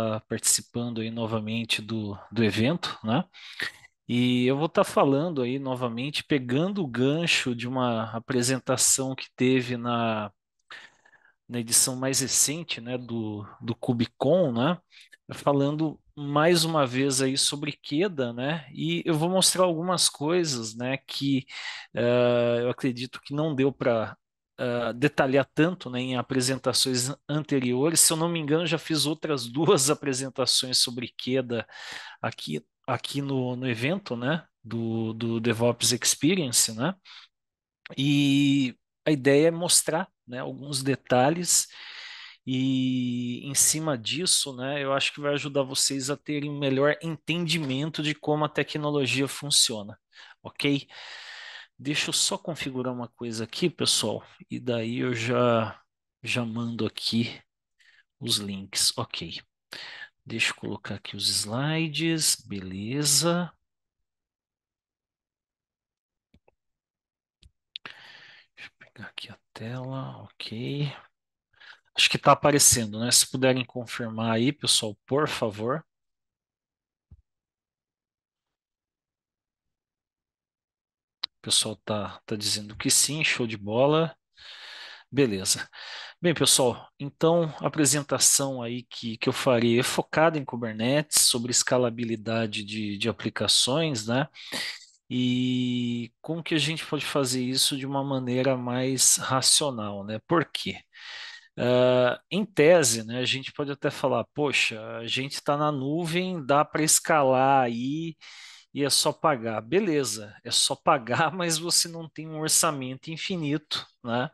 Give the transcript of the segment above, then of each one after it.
estar tá participando aí novamente do, do evento, né? E eu vou estar tá falando aí novamente, pegando o gancho de uma apresentação que teve na, na edição mais recente né, do, do Cubicon, né? Falando mais uma vez aí sobre queda, né? E eu vou mostrar algumas coisas, né? Que uh, eu acredito que não deu para uh, detalhar tanto né, em apresentações anteriores. Se eu não me engano, já fiz outras duas apresentações sobre queda aqui, aqui no, no evento né, do, do DevOps Experience. Né? E a ideia é mostrar né, alguns detalhes e em cima disso, né, eu acho que vai ajudar vocês a terem um melhor entendimento de como a tecnologia funciona, ok? Deixa eu só configurar uma coisa aqui, pessoal, e daí eu já, já mando aqui os links. Ok. Deixa eu colocar aqui os slides, beleza. Deixa eu pegar aqui a tela, ok. Acho que está aparecendo, né? Se puderem confirmar aí, pessoal, por favor. pessoal tá, tá dizendo que sim, show de bola. Beleza. Bem, pessoal, então a apresentação aí que, que eu farei é focada em Kubernetes, sobre escalabilidade de, de aplicações, né? E como que a gente pode fazer isso de uma maneira mais racional, né? Por quê? Uh, em tese, né, a gente pode até falar, poxa, a gente está na nuvem, dá para escalar aí e é só pagar. Beleza, é só pagar, mas você não tem um orçamento infinito, né?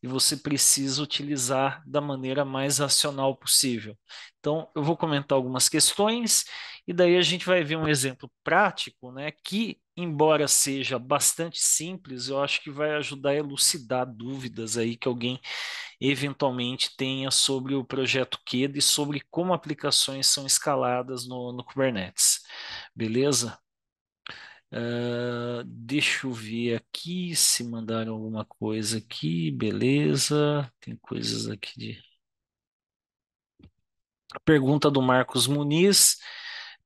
E você precisa utilizar da maneira mais racional possível. Então, eu vou comentar algumas questões e daí a gente vai ver um exemplo prático, né? Que, embora seja bastante simples, eu acho que vai ajudar a elucidar dúvidas aí que alguém eventualmente tenha sobre o projeto QED e sobre como aplicações são escaladas no, no Kubernetes. Beleza? Ah, deixa eu ver aqui se mandaram alguma coisa aqui, beleza. Tem coisas aqui de. Pergunta do Marcos Muniz.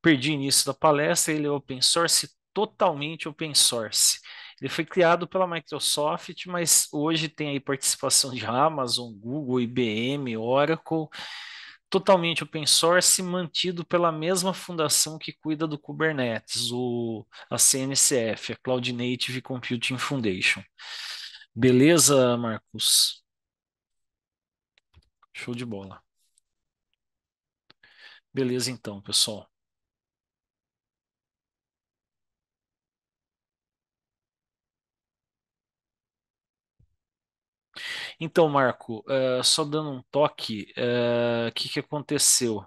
Perdi início da palestra. Ele é open source, totalmente open source. Ele foi criado pela Microsoft, mas hoje tem aí participação de Amazon, Google, IBM, Oracle totalmente open source mantido pela mesma fundação que cuida do Kubernetes, o, a CNCF, a Cloud Native Computing Foundation. Beleza, Marcos? Show de bola. Beleza, então, pessoal. Então, Marco, uh, só dando um toque, o uh, eh, que, que aconteceu?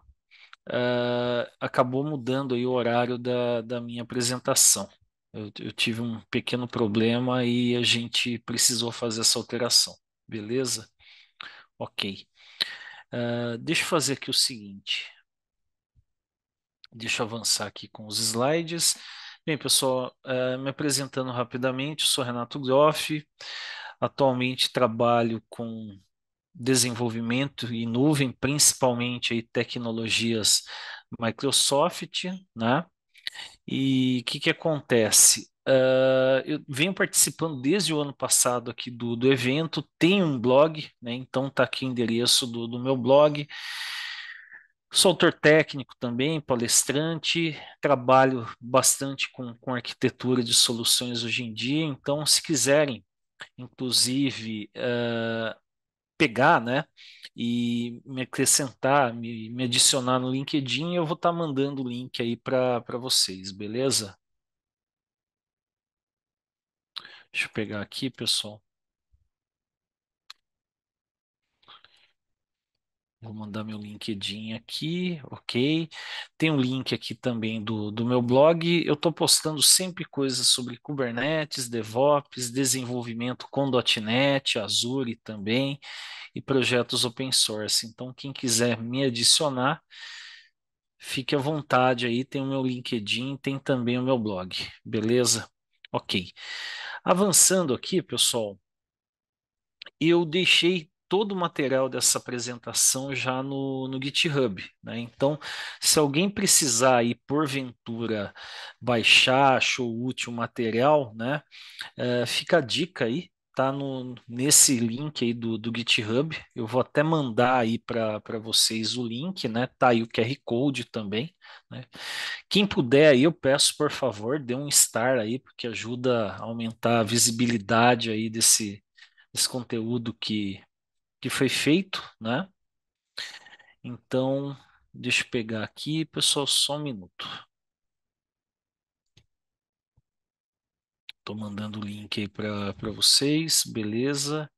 Uh, acabou mudando aí o horário da, da minha apresentação. Eu, eu, tive um pequeno problema e a gente precisou fazer essa alteração, beleza? Ok. Uh, deixa eu fazer aqui o seguinte. Deixa eu avançar aqui com os slides. Bem, pessoal, uh, me apresentando rapidamente, eu sou Renato Groff. Atualmente trabalho com desenvolvimento e nuvem, principalmente aí, tecnologias Microsoft, né? E o que, que acontece? Uh, eu venho participando desde o ano passado aqui do, do evento, Tenho um blog, né? Então tá aqui o endereço do, do meu blog. Sou autor técnico também, palestrante, trabalho bastante com, com arquitetura de soluções hoje em dia, então se quiserem inclusive, uh, pegar, né, e me acrescentar, me, me, adicionar no LinkedIn, eu vou estar tá mandando o link aí para vocês, beleza? Deixa eu pegar aqui, pessoal. Vou mandar meu LinkedIn aqui, ok. Tem um link aqui também do, do meu blog. Eu estou postando sempre coisas sobre Kubernetes, DevOps, desenvolvimento com .NET, Azure também, e projetos open source. Então, quem quiser me adicionar, fique à vontade aí. Tem o meu LinkedIn, tem também o meu blog, beleza? Ok. Avançando aqui, pessoal, eu deixei todo o material dessa apresentação já no, no GitHub. Né? Então, se alguém precisar aí porventura baixar, achou útil o material, né? É, fica a dica aí, tá no, nesse link aí do, do GitHub. Eu vou até mandar aí para vocês o link, né? Tá aí o QR Code também. Né? Quem puder aí, eu peço, por favor, dê um star aí, porque ajuda a aumentar a visibilidade aí desse, desse conteúdo que que foi feito, né? Então, deixa eu pegar aqui, pessoal, só um minuto. Estou mandando o link aí para vocês, beleza?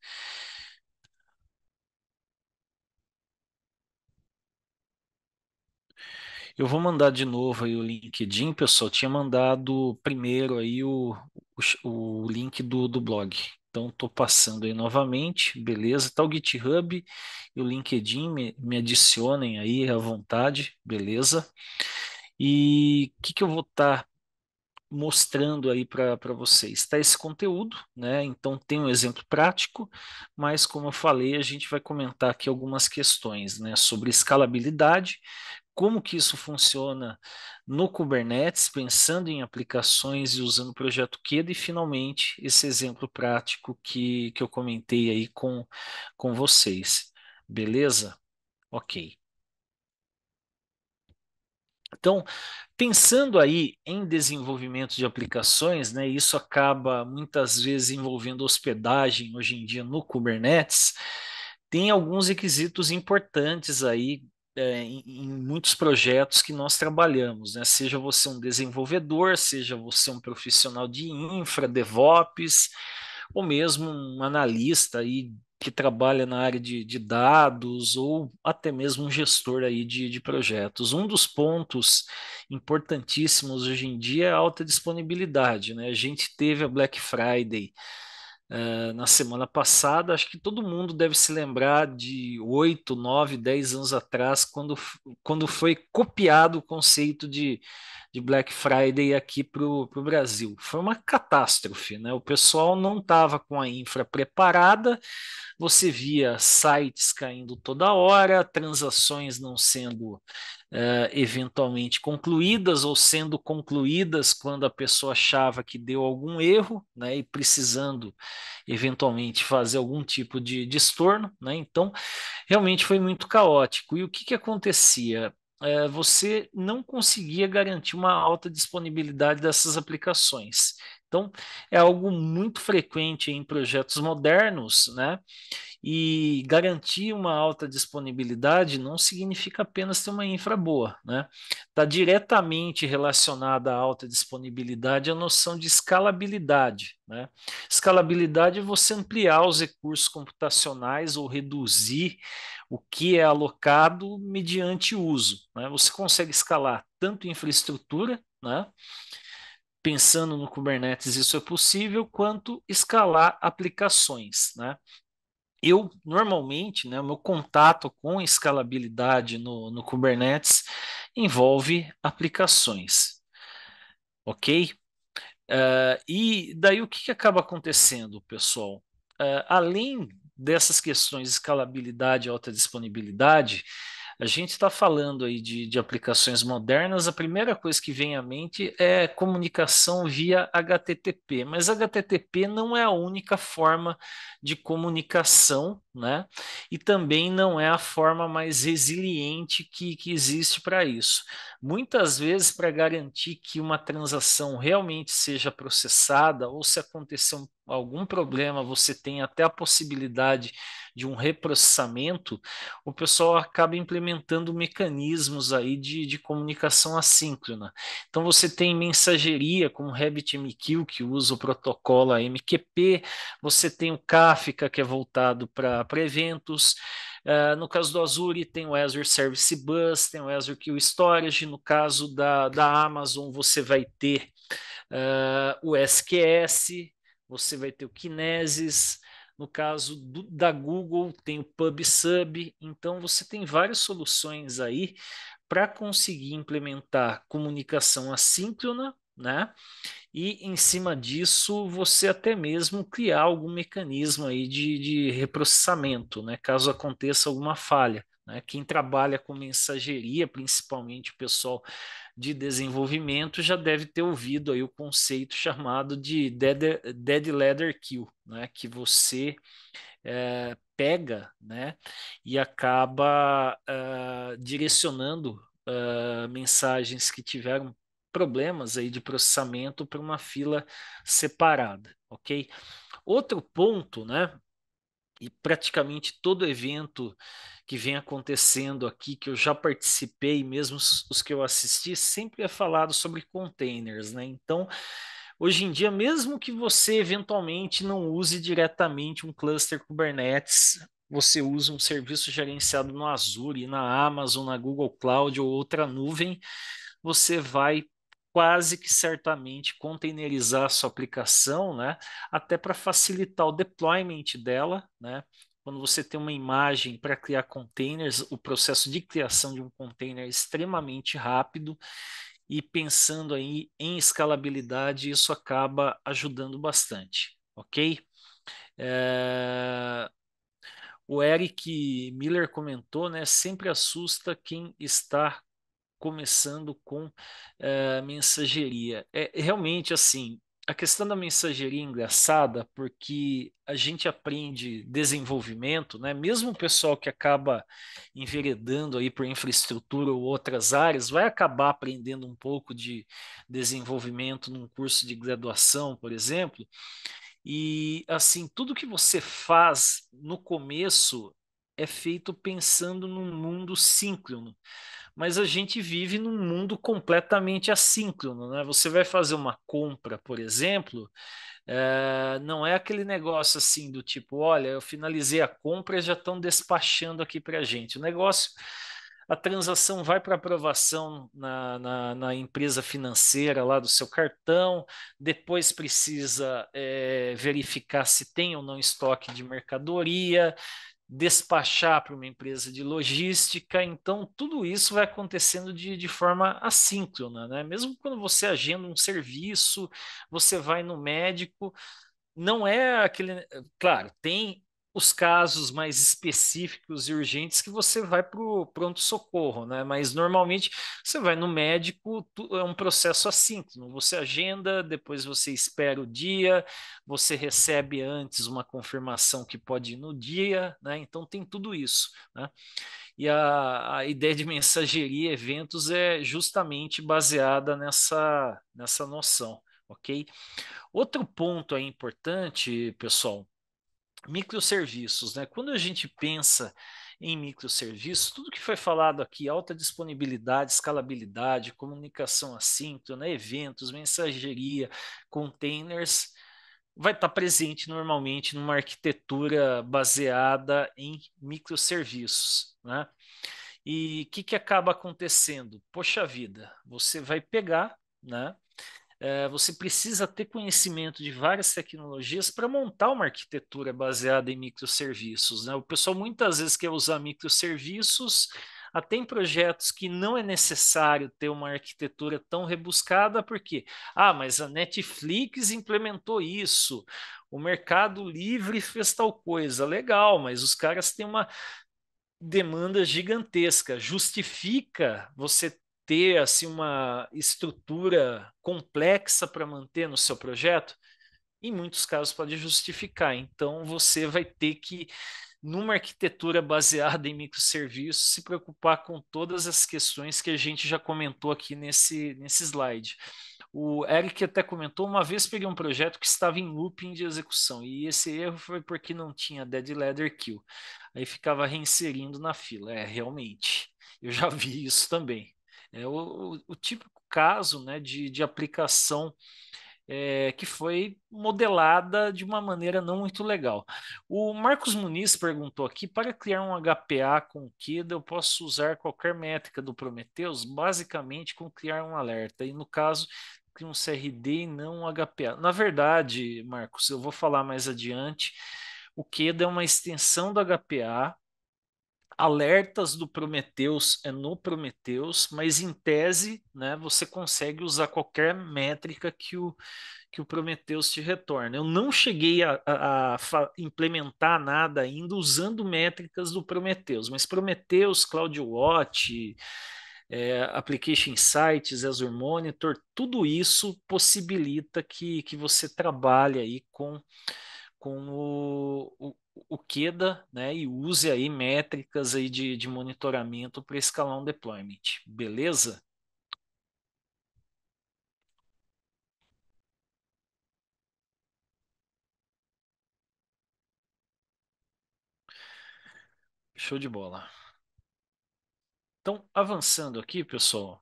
Eu vou mandar de novo aí o LinkedIn, pessoal. Eu tinha mandado primeiro aí o, o, o link do, do blog, então, estou passando aí novamente, beleza? Está o GitHub e o LinkedIn, me, me adicionem aí à vontade, beleza? E o que, que eu vou estar tá mostrando aí para vocês? Está esse conteúdo, né? Então, tem um exemplo prático, mas como eu falei, a gente vai comentar aqui algumas questões, né? Sobre escalabilidade, como que isso funciona no Kubernetes, pensando em aplicações e usando o projeto Queda, e finalmente esse exemplo prático que, que eu comentei aí com, com vocês. Beleza? Ok. Então, pensando aí em desenvolvimento de aplicações, né, isso acaba muitas vezes envolvendo hospedagem hoje em dia no Kubernetes, tem alguns requisitos importantes aí é, em, em, muitos projetos que nós trabalhamos, né? seja você um desenvolvedor, seja você um profissional de infra, DevOps, ou mesmo um analista aí que trabalha na área de, de dados ou até mesmo um gestor aí de, de projetos. Um dos pontos importantíssimos hoje em dia é a alta disponibilidade. Né? A gente teve a Black Friday, eh, na semana passada. Acho que todo mundo deve se lembrar de 8, 9, 10 anos atrás, quando, quando foi copiado o conceito de, de Black Friday aqui para o Brasil. Foi uma catástrofe, né? O pessoal não estava com a infra preparada, você via sites caindo toda hora, transações não sendo uh, eventualmente concluídas ou sendo concluídas quando a pessoa achava que deu algum erro né, e precisando eventualmente fazer algum tipo de destorno. Né? Então, realmente foi muito caótico. E o que, que acontecia? Uh, você não conseguia garantir uma alta disponibilidade dessas aplicações. Então, é algo muito frequente em projetos modernos, né? E garantir uma alta disponibilidade não significa apenas ter uma infra boa, né? Está diretamente relacionada à alta disponibilidade a noção de escalabilidade, né? Escalabilidade é você ampliar os recursos computacionais ou reduzir o que é alocado mediante uso. Né? Você consegue escalar tanto infraestrutura, né? pensando no Kubernetes isso é possível, quanto escalar aplicações. Né? Eu, normalmente, né, meu contato com escalabilidade no, no Kubernetes envolve aplicações. Ok? Uh, e daí o que, que acaba acontecendo, pessoal? Uh, além dessas questões de escalabilidade e alta disponibilidade, a gente está falando aí de, de aplicações modernas, a primeira coisa que vem à mente é comunicação via HTTP, mas HTTP não é a única forma de comunicação, né? E também não é a forma mais resiliente que, que existe para isso. Muitas vezes, para garantir que uma transação realmente seja processada ou se acontecer um, algum problema, você tem até a possibilidade de um reprocessamento, o pessoal acaba implementando mecanismos aí de, de comunicação assíncrona. Então você tem mensageria como RabbitMQ, que usa o protocolo MQP, você tem o Kafka, que é voltado para eventos, Uh, no caso do Azure, tem o Azure Service Bus, tem o Azure Key Storage. No caso da, da Amazon, você vai ter uh, o SQS, você vai ter o Kinesis, no caso do, da Google, tem o PubSub. Então, você tem várias soluções aí para conseguir implementar comunicação assíncrona, né? E em cima disso, você até mesmo criar algum mecanismo aí de, de reprocessamento, né? Caso aconteça alguma falha. Né? Quem trabalha com mensageria, principalmente o pessoal de desenvolvimento já deve ter ouvido aí o conceito chamado de dead, dead leather kill, né? que você é, pega né? e acaba é, direcionando é, mensagens que tiveram problemas aí de processamento para uma fila separada, ok? Outro ponto, né? E praticamente todo evento que vem acontecendo aqui, que eu já participei, mesmo os que eu assisti, sempre é falado sobre containers, né? Então, hoje em dia, mesmo que você eventualmente não use diretamente um cluster Kubernetes, você usa um serviço gerenciado no Azure, na Amazon, na Google Cloud ou outra nuvem, você vai quase que certamente containerizar a sua aplicação, né? Até para facilitar o deployment dela, né? quando você tem uma imagem para criar containers, o processo de criação de um container é extremamente rápido e pensando aí em escalabilidade, isso acaba ajudando bastante, ok? É... O Eric Miller comentou, né? Sempre assusta quem está começando com é, mensageria. É realmente assim, a questão da mensageria é engraçada porque a gente aprende desenvolvimento, né? Mesmo o pessoal que acaba enveredando aí por infraestrutura ou outras áreas vai acabar aprendendo um pouco de desenvolvimento num curso de graduação, por exemplo. E assim, tudo que você faz no começo é feito pensando num mundo síncrono mas a gente vive num mundo completamente assíncrono. Né? Você vai fazer uma compra, por exemplo, é, não é aquele negócio assim do tipo, olha, eu finalizei a compra e já estão despachando aqui para a gente. O negócio, a transação vai para aprovação na, na, na, empresa financeira lá do seu cartão, depois precisa é, verificar se tem ou não estoque de mercadoria, despachar para uma empresa de logística. Então, tudo isso vai acontecendo de, de forma assíncrona, né? Mesmo quando você agenda um serviço, você vai no médico, não é aquele. Claro, tem os casos mais específicos e urgentes que você vai para o pronto-socorro, né? Mas normalmente você vai no médico, é um processo assíncrono. Você agenda, depois você espera o dia, você recebe antes uma confirmação que pode ir no dia, né? Então tem tudo isso, né? E a, a ideia de mensageria eventos é justamente baseada nessa, nessa noção, ok? Outro ponto aí importante, pessoal, Microserviços, né? Quando a gente pensa em microserviços, tudo que foi falado aqui, alta disponibilidade, escalabilidade, comunicação assíncrona, né? eventos, mensageria, containers, vai estar presente normalmente numa arquitetura baseada em microserviços, né? E o que, que acaba acontecendo? Poxa vida, você vai pegar, né? É, você precisa ter conhecimento de várias tecnologias para montar uma arquitetura baseada em microserviços. Né? O pessoal muitas vezes quer usar microserviços, até ah, em projetos que não é necessário ter uma arquitetura tão rebuscada, porque, ah, mas a Netflix implementou isso, o Mercado Livre fez tal coisa, legal, mas os caras têm uma demanda gigantesca. Justifica você ter assim uma estrutura complexa para manter no seu projeto, em muitos casos pode justificar. Então você vai ter que numa arquitetura baseada em microserviços, se preocupar com todas as questões que a gente já comentou aqui nesse, nesse slide. O Eric até comentou: uma vez peguei um projeto que estava em looping de execução, e esse erro foi porque não tinha dead leather kill. Aí ficava reinserindo na fila. É, realmente, eu já vi isso também. É o, o, o típico caso né, de, de aplicação é, que foi modelada de uma maneira não muito legal. O Marcos Muniz perguntou aqui: para criar um HPA com KIDA, eu posso usar qualquer métrica do Prometheus, basicamente com criar um alerta. E no caso, cria um CRD e não um HPA. Na verdade, Marcos, eu vou falar mais adiante. O KEDA é uma extensão do HPA alertas do Prometheus é no Prometheus, mas em tese, né, você consegue usar qualquer métrica que o, que o Prometheus te retorna. Eu não cheguei a, a, a implementar nada ainda usando métricas do Prometheus, mas Prometheus, CloudWatch, é, Application Insights, Azure Monitor, tudo isso possibilita que, que você trabalhe aí com com o, o Queda, né, e use aí métricas aí de, de monitoramento para escalar um deployment, beleza? Show de bola. Então, avançando aqui, pessoal,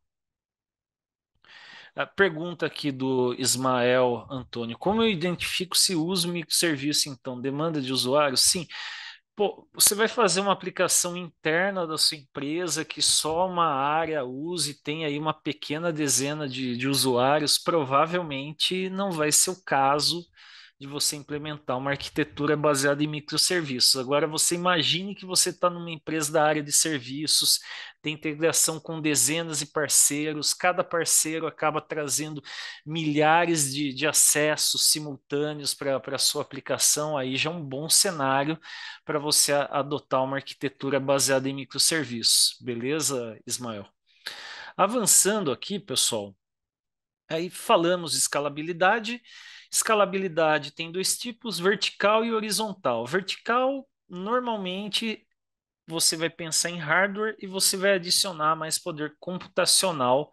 pergunta aqui do Ismael Antônio: Como eu identifico se uso microserviço, então? Demanda de usuário? Sim. Pô, você vai fazer uma aplicação interna da sua empresa que só uma área use, e tem aí uma pequena dezena de, de usuários, provavelmente não vai ser o caso de você implementar uma arquitetura baseada em microserviços. Agora, você imagine que você está numa empresa da área de serviços, tem integração com dezenas de parceiros, cada parceiro acaba trazendo milhares de, de acessos simultâneos para a sua aplicação, aí já é um bom cenário para você adotar uma arquitetura baseada em microserviços. Beleza, Ismael? Avançando aqui, pessoal, aí falamos de escalabilidade, Escalabilidade tem dois tipos, vertical e horizontal. Vertical, normalmente, você vai pensar em hardware e você vai adicionar mais poder computacional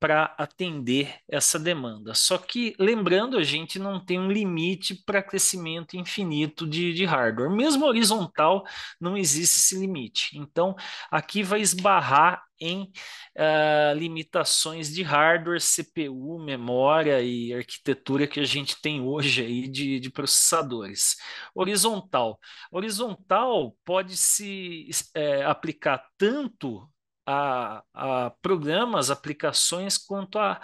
para atender essa demanda. Só que, lembrando, a gente não tem um limite para crescimento infinito de, de, hardware. Mesmo horizontal, não existe esse limite. Então, aqui vai esbarrar em uh, limitações de hardware, CPU, memória e arquitetura que a gente tem hoje aí de, de processadores. Horizontal. Horizontal pode se é, aplicar tanto a, a programas, aplicações, quanto a,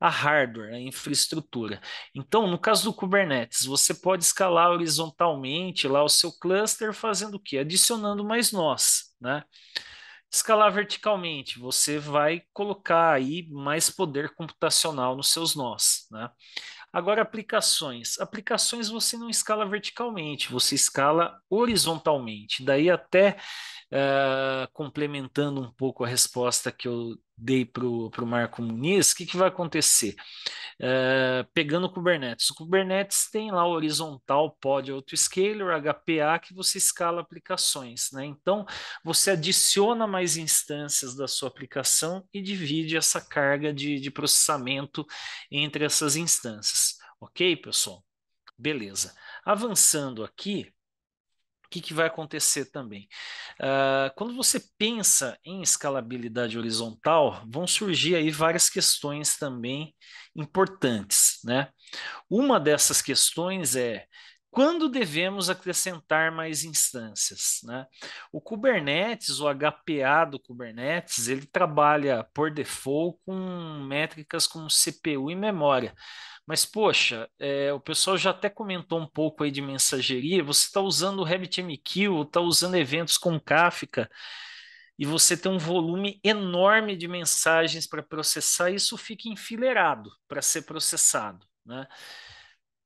a hardware, a né, infraestrutura. Então, no caso do Kubernetes, você pode escalar horizontalmente lá o seu cluster fazendo o quê? Adicionando mais nós, né? Escalar verticalmente, você vai colocar aí mais poder computacional nos seus nós, né? Agora, aplicações. Aplicações você não escala verticalmente, você escala horizontalmente. Daí até ah, complementando um pouco a resposta que eu dei para o Marco Muniz, o que, que vai acontecer? Uh, pegando o Kubernetes. O Kubernetes tem lá o horizontal pod autoscaler, HPA, que você escala aplicações. Né? Então, você adiciona mais instâncias da sua aplicação e divide essa carga de, de processamento entre essas instâncias. Ok, pessoal? Beleza. Avançando aqui, que, que vai acontecer também? Uh, quando você pensa em escalabilidade horizontal, vão surgir aí várias questões também importantes, né? Uma dessas questões é quando devemos acrescentar mais instâncias? Né? O Kubernetes, o HPA do Kubernetes, ele trabalha por default com métricas como CPU e memória. Mas, poxa, é, o pessoal já até comentou um pouco aí de mensageria. Você está usando o RabbitMQ, está usando eventos com Kafka, e você tem um volume enorme de mensagens para processar, isso fica enfileirado para ser processado. Né?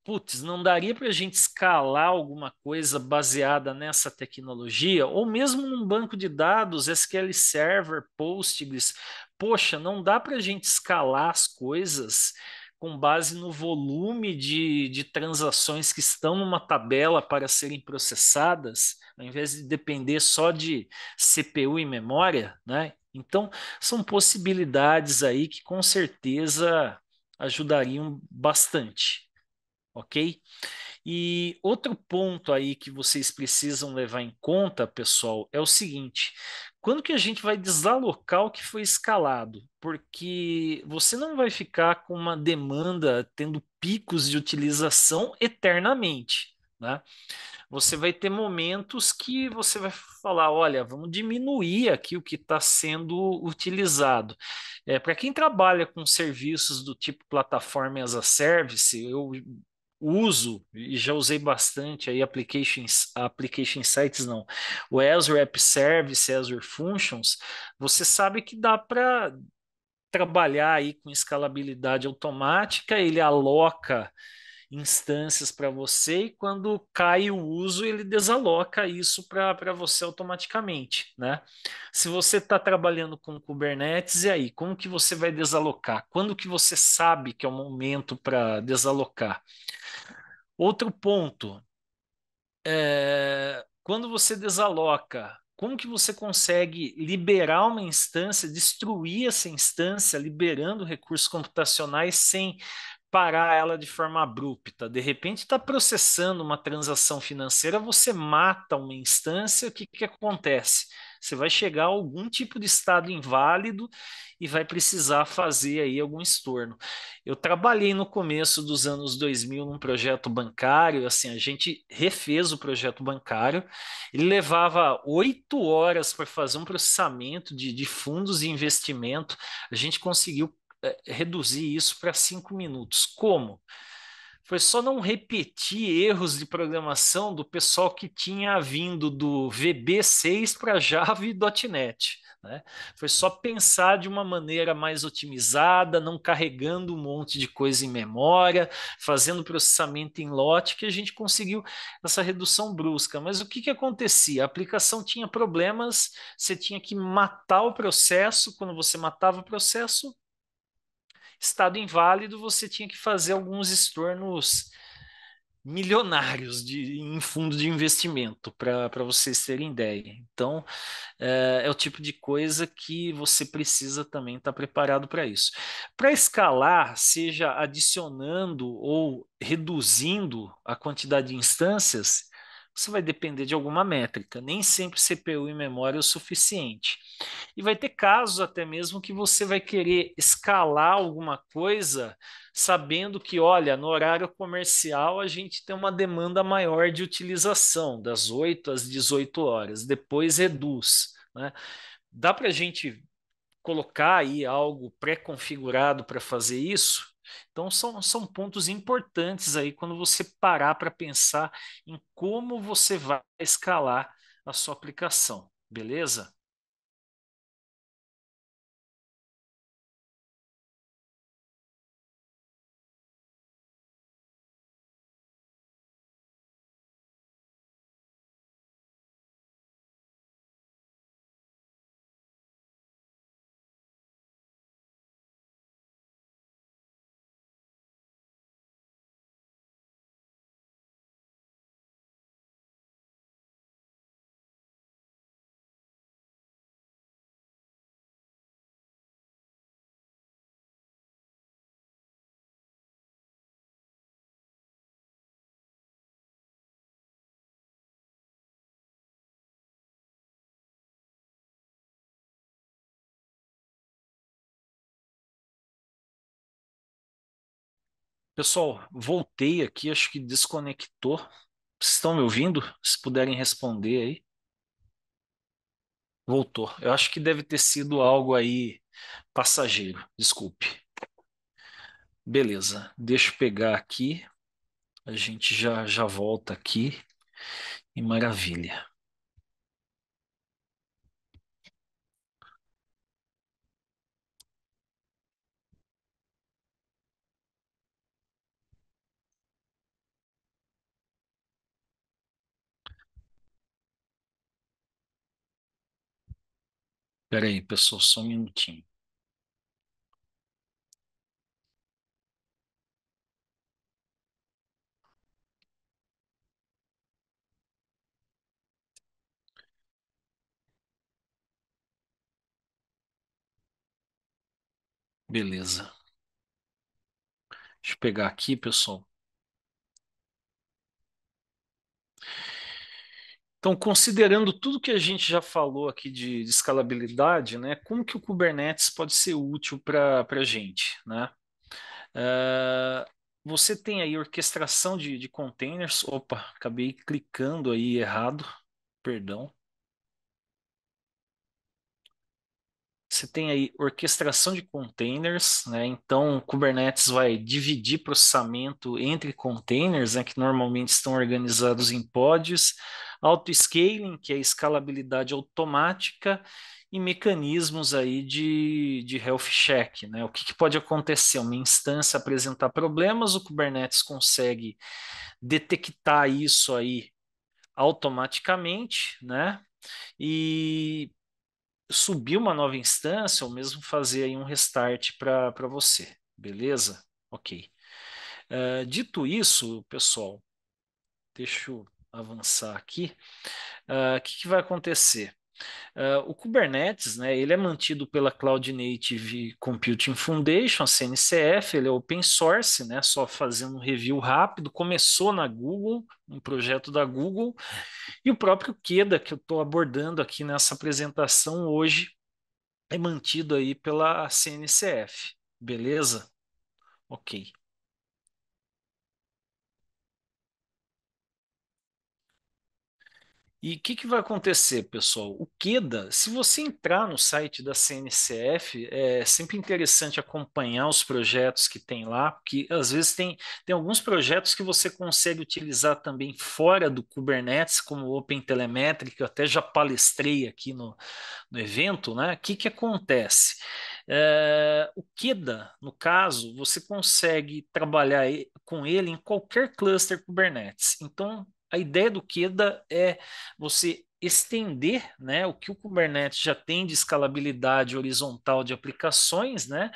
putz, não daria para a gente escalar alguma coisa baseada nessa tecnologia? Ou mesmo num banco de dados, SQL Server, Postgres, poxa, não dá para a gente escalar as coisas com base no volume de, de transações que estão numa tabela para serem processadas, ao invés de depender só de CPU e memória, né? Então, são possibilidades aí que com certeza ajudariam bastante ok? E outro ponto aí que vocês precisam levar em conta, pessoal, é o seguinte: quando que a gente vai desalocar o que foi escalado? Porque você não vai ficar com uma demanda tendo picos de utilização eternamente. Né? Você vai ter momentos que você vai falar, olha, vamos diminuir aqui o que está sendo utilizado. É, Para quem trabalha com serviços do tipo plataforma as a service, eu uso e já usei bastante aí applications, application sites não, o Azure App Service, Azure Functions, você sabe que dá para trabalhar aí com escalabilidade automática, ele aloca instâncias para você e quando cai o uso, ele desaloca isso para você automaticamente, né? Se você está trabalhando com Kubernetes, e aí, como que você vai desalocar? Quando que você sabe que é o momento para desalocar? Outro ponto, é, quando você desaloca, como que você consegue liberar uma instância, destruir essa instância, liberando recursos computacionais sem parar ela de forma abrupta. De repente está processando uma transação financeira, você mata uma instância, o que, que acontece? Você vai chegar a algum tipo de estado inválido e vai precisar fazer aí algum estorno. Eu trabalhei no começo dos anos 2000 num projeto bancário, assim, a gente refez o projeto bancário, ele levava oito horas para fazer um processamento de, de fundos de investimento, a gente conseguiu é, reduzir isso para cinco minutos. Como? Foi só não repetir erros de programação do pessoal que tinha vindo do VB6 para Java e .NET. Né? Foi só pensar de uma maneira mais otimizada, não carregando um monte de coisa em memória, fazendo processamento em lote, que a gente conseguiu essa redução brusca. Mas o que, que acontecia? A aplicação tinha problemas, você tinha que matar o processo, quando você matava o processo, estado inválido, você tinha que fazer alguns estornos milionários de, em fundo de investimento, para vocês terem ideia. Então, é, é, o tipo de coisa que você precisa também estar tá preparado para isso. Para escalar, seja adicionando ou reduzindo a quantidade de instâncias, você vai depender de alguma métrica. Nem sempre CPU e memória é o suficiente. E vai ter casos até mesmo que você vai querer escalar alguma coisa sabendo que, olha, no horário comercial a gente tem uma demanda maior de utilização, das 8 às 18 horas, depois reduz. Né? Dá para a gente colocar aí algo pré-configurado para fazer isso? Então, são, são pontos importantes aí quando você parar para pensar em como você vai escalar a sua aplicação, beleza? Pessoal, voltei aqui, acho que desconectou. estão me ouvindo? Se puderem responder aí. Voltou. Eu acho que deve ter sido algo aí passageiro. Desculpe. Beleza. Deixa eu pegar aqui. A gente já já volta aqui. E maravilha. Espera aí, pessoal, só um minutinho. Beleza. Deixa eu pegar aqui, pessoal. Então, considerando tudo que a gente já falou aqui de, de escalabilidade, né, como que o Kubernetes pode ser útil para a gente? Né? Uh, você tem aí orquestração de, de containers. Opa, acabei clicando aí errado, perdão. Você tem aí orquestração de containers, né? Então, o Kubernetes vai dividir processamento entre containers, né, que normalmente estão organizados em pods. Auto-scaling, que é escalabilidade automática, e mecanismos aí de, de health check, né? O que, que, pode acontecer? Uma instância apresentar problemas, o Kubernetes consegue detectar isso aí automaticamente, né? E subir uma nova instância ou mesmo fazer aí um restart para você, beleza? Ok. Uh, dito isso, pessoal, deixa eu avançar aqui, o uh, ah, que, que, vai acontecer? Uh, o Kubernetes, né, ele é mantido pela Cloud Native Computing Foundation, a CNCF, ele é open source, né, só fazendo um review rápido, começou na Google, um projeto da Google, e o próprio Queda, que eu estou abordando aqui nessa apresentação hoje, é mantido aí pela CNCF, beleza? Ok. E o que, que, vai acontecer, pessoal? O Queda, se você entrar no site da CNCF, é sempre interessante acompanhar os projetos que tem lá, porque às vezes tem, tem alguns projetos que você consegue utilizar também fora do Kubernetes, como o Open que eu até já palestrei aqui no, no evento, né? O que, que acontece? É, o Queda, no caso, você consegue trabalhar com ele em qualquer cluster Kubernetes. Então, a ideia do Queda é você estender né, o que o Kubernetes já tem de escalabilidade horizontal de aplicações, né,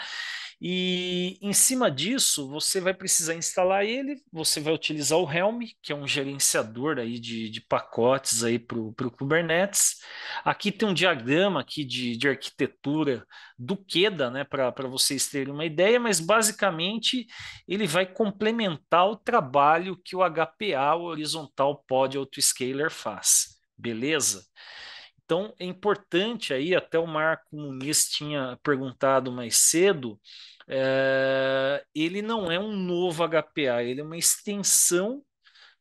e em cima disso, você vai precisar instalar ele, você vai utilizar o Helm, que é um gerenciador aí de, de pacotes aí para o Kubernetes. Aqui tem um diagrama aqui de, de arquitetura do Queda, né, para vocês terem uma ideia, mas basicamente ele vai complementar o trabalho que o HPA, o Horizontal Pod Autoscaler, faz. Beleza? Então é importante aí, até o Marco Muniz tinha perguntado mais cedo, é, ele não é um novo HPA, ele é uma extensão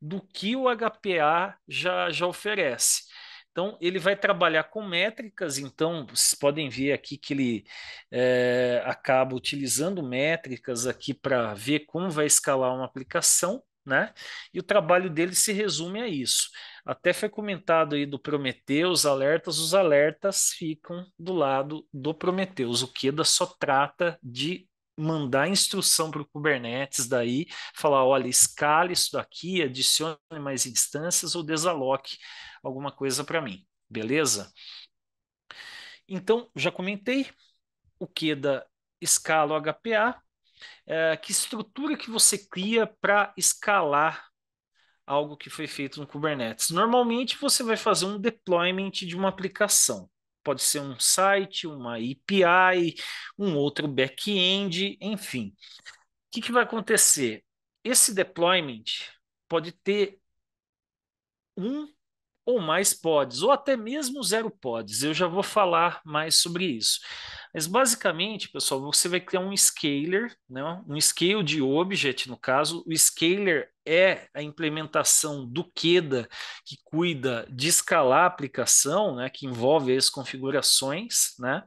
do que o HPA já, já oferece. Então, ele vai trabalhar com métricas, então vocês podem ver aqui que ele é, acaba utilizando métricas aqui para ver como vai escalar uma aplicação, né? E o trabalho dele se resume a isso. Até foi comentado aí do Prometeus, alertas, os alertas ficam do lado do Prometeus. O Queda só trata de mandar instrução para o Kubernetes daí, falar, olha, escale isso daqui, adicione mais instâncias ou desaloque alguma coisa para mim, beleza? Então, já comentei, o Queda escala o HPA, é, eh, que estrutura que você cria para escalar algo que foi feito no Kubernetes. Normalmente você vai fazer um deployment de uma aplicação. Pode ser um site, uma API, um outro back-end, enfim. O que, que vai acontecer? Esse deployment pode ter um ou mais pods, ou até mesmo zero pods. Eu já vou falar mais sobre isso. Mas basicamente, pessoal, você vai criar um scaler, né? um scale de object, no caso. O scaler é a implementação do Queda que cuida de escalar a aplicação, né, que envolve as configurações, né?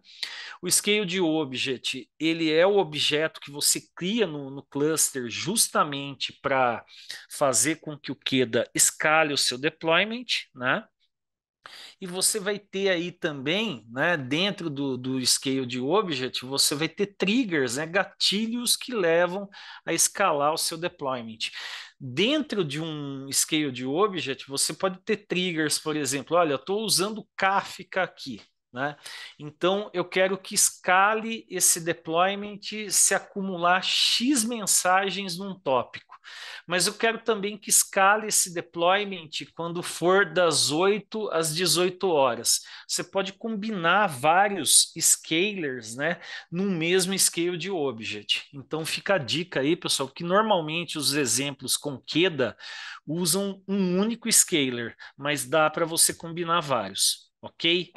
O scale de object, ele é o objeto que você cria no, no cluster justamente para fazer com que o Queda escale o seu deployment, né? E você vai ter aí também, né, dentro do, do scale de object, você vai ter triggers, né, gatilhos que levam a escalar o seu deployment. Dentro de um scale de object, você pode ter triggers, por exemplo, olha, eu estou usando Kafka aqui. Né? Então, eu quero que escale esse deployment se acumular X mensagens num tópico. Mas eu quero também que escale esse deployment quando for das 8 às 18 horas. Você pode combinar vários scalers né, num mesmo scale de object. Então fica a dica aí, pessoal, que normalmente os exemplos com Keda usam um único scaler, mas dá para você combinar vários, ok?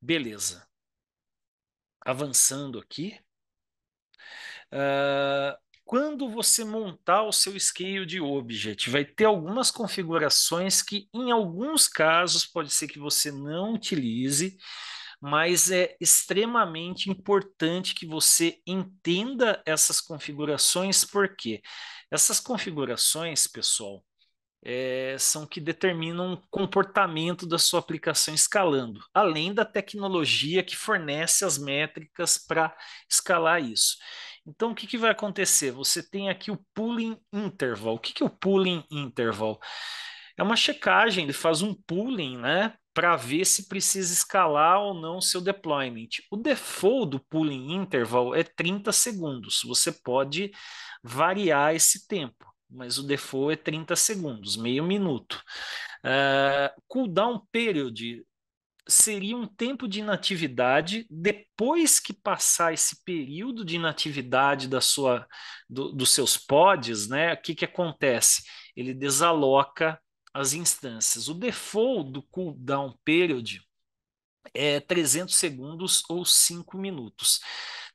Beleza. Avançando aqui. Uh, quando você montar o seu scale de object, vai ter algumas configurações que, em alguns casos, pode ser que você não utilize, mas é extremamente importante que você entenda essas configurações, porque essas configurações, pessoal, é, são que determinam o comportamento da sua aplicação escalando, além da tecnologia que fornece as métricas para escalar isso. Então, o que, que vai acontecer? Você tem aqui o pooling interval. O que, que é o pooling interval? É uma checagem, ele faz um pooling, né? Para ver se precisa escalar ou não seu deployment. O default do pooling interval é 30 segundos. Você pode variar esse tempo, mas o default é 30 segundos, meio minuto. Uh, cooldown period seria um tempo de inatividade depois que passar esse período de inatividade da sua do, dos seus pods, né? O que, que acontece? Ele desaloca as instâncias. O default do cooldown period é 300 segundos ou 5 minutos.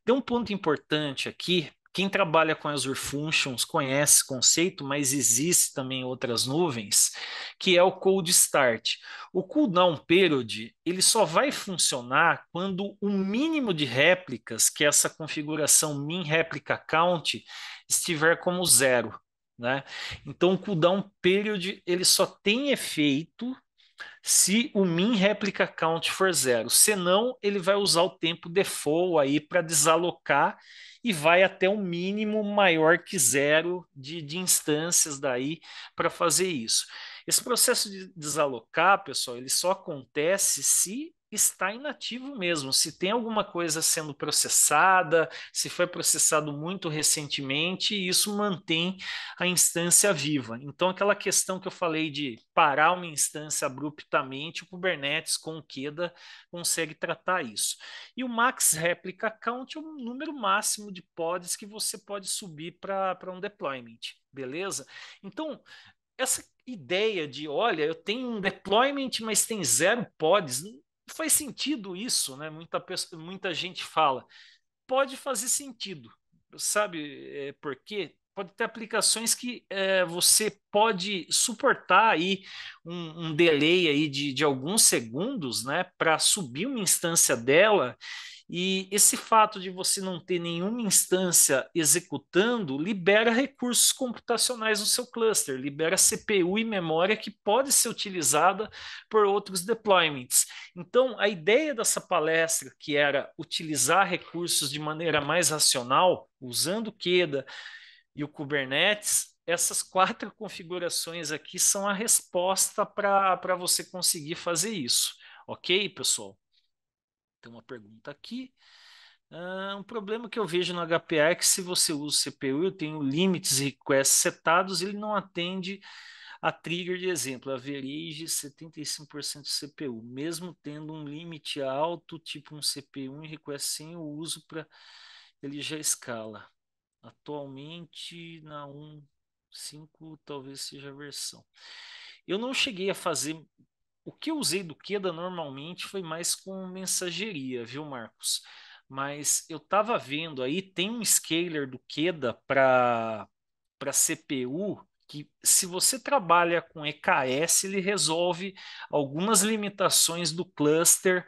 Tem um ponto importante aqui quem trabalha com Azure Functions conhece o conceito, mas existe também outras nuvens, que é o cold start. O cooldown period, ele só vai funcionar quando o mínimo de réplicas, que é essa configuração min replica count, estiver como zero. Né? Então, o cooldown period ele só tem efeito se o min replica count for zero, senão ele vai usar o tempo default aí para desalocar e vai até um mínimo maior que zero de, de instâncias daí para fazer isso. Esse processo de desalocar, pessoal, ele só acontece se está inativo mesmo. Se tem alguma coisa sendo processada, se foi processado muito recentemente, isso mantém a instância viva. Então, aquela questão que eu falei de parar uma instância abruptamente, o Kubernetes com o Keda consegue tratar isso. E o Max Replica Count é o número máximo de pods que você pode subir para um deployment, beleza? Então, essa ideia de, olha, eu tenho um deployment, mas tem zero pods, faz sentido isso, né? Muita, pessoa, muita gente fala. Pode fazer sentido, sabe é, por quê? Pode ter aplicações que é, você pode suportar aí um, um delay aí de, de alguns segundos, né, para subir uma instância dela e esse fato de você não ter nenhuma instância executando libera recursos computacionais no seu cluster, libera CPU e memória que pode ser utilizada por outros deployments. Então, a ideia dessa palestra, que era utilizar recursos de maneira mais racional, usando o Keda e o Kubernetes, essas quatro configurações aqui são a resposta para você conseguir fazer isso. Ok, pessoal? Tem uma pergunta aqui. Uh, um problema que eu vejo no HPA é que se você usa o CPU, eu tenho limites e requests setados, ele não atende a trigger de exemplo, a average 75% CPU, mesmo tendo um limite alto, tipo um CPU em request 100, eu uso para ele já escala. Atualmente na 1.5 talvez seja a versão. Eu não cheguei a fazer o que eu usei do Queda normalmente foi mais com mensageria, viu, Marcos? Mas eu estava vendo aí, tem um scaler do Queda para CPU que se você trabalha com EKS, ele resolve algumas limitações do cluster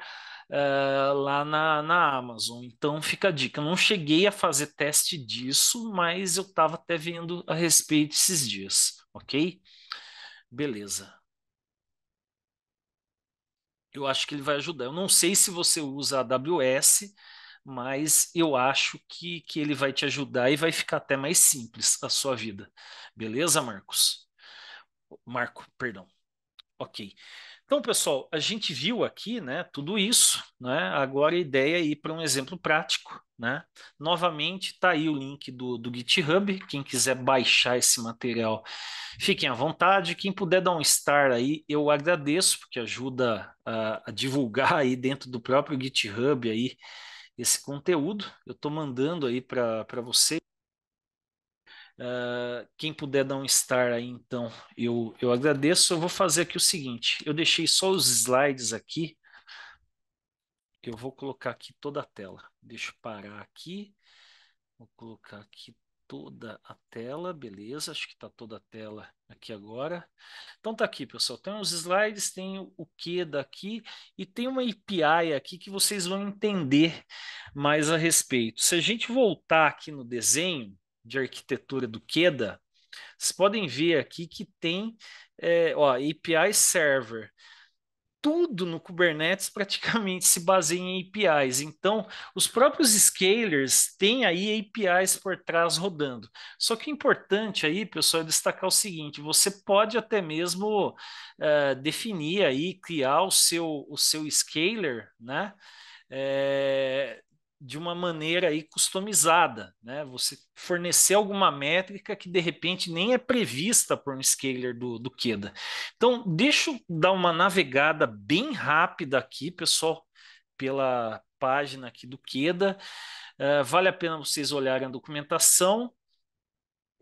uh, lá na, na Amazon. Então fica a dica. Eu não cheguei a fazer teste disso, mas eu estava até vendo a respeito esses dias, ok? Beleza eu acho que ele vai ajudar. Eu não sei se você usa a AWS, mas eu acho que, que ele vai te ajudar e vai ficar até mais simples a sua vida. Beleza, Marcos? Marco, perdão. Ok. Então, pessoal, a gente viu aqui né, tudo isso. Né? Agora a ideia é ir para um exemplo prático. Né? Novamente, está aí o link do, do GitHub. Quem quiser baixar esse material, fiquem à vontade. Quem puder dar um star aí, eu agradeço, porque ajuda a, a divulgar aí dentro do próprio GitHub aí esse conteúdo. Eu estou mandando aí para você. Uh, quem puder dar um star aí, então, eu, eu agradeço. Eu vou fazer aqui o seguinte: eu deixei só os slides aqui eu vou colocar aqui toda a tela. Deixa eu parar aqui. Vou colocar aqui toda a tela, beleza? Acho que está toda a tela aqui agora. Então tá aqui, pessoal. Tem os slides, tem o que daqui e tem uma API aqui que vocês vão entender mais a respeito. Se a gente voltar aqui no desenho de arquitetura do Queda, vocês podem ver aqui que tem é, ó, API Server tudo no Kubernetes praticamente se baseia em APIs. Então, os próprios scalers têm aí APIs por trás rodando. Só que o importante aí, pessoal, é destacar o seguinte: você pode até mesmo uh, definir aí, criar o seu, o seu scaler, né? É, de uma maneira aí customizada, né? Você fornecer alguma métrica que de repente nem é prevista por um scaler do, do Queda. Então, deixa eu dar uma navegada bem rápida aqui, pessoal, pela página aqui do Queda. Uh, vale a pena vocês olharem a documentação.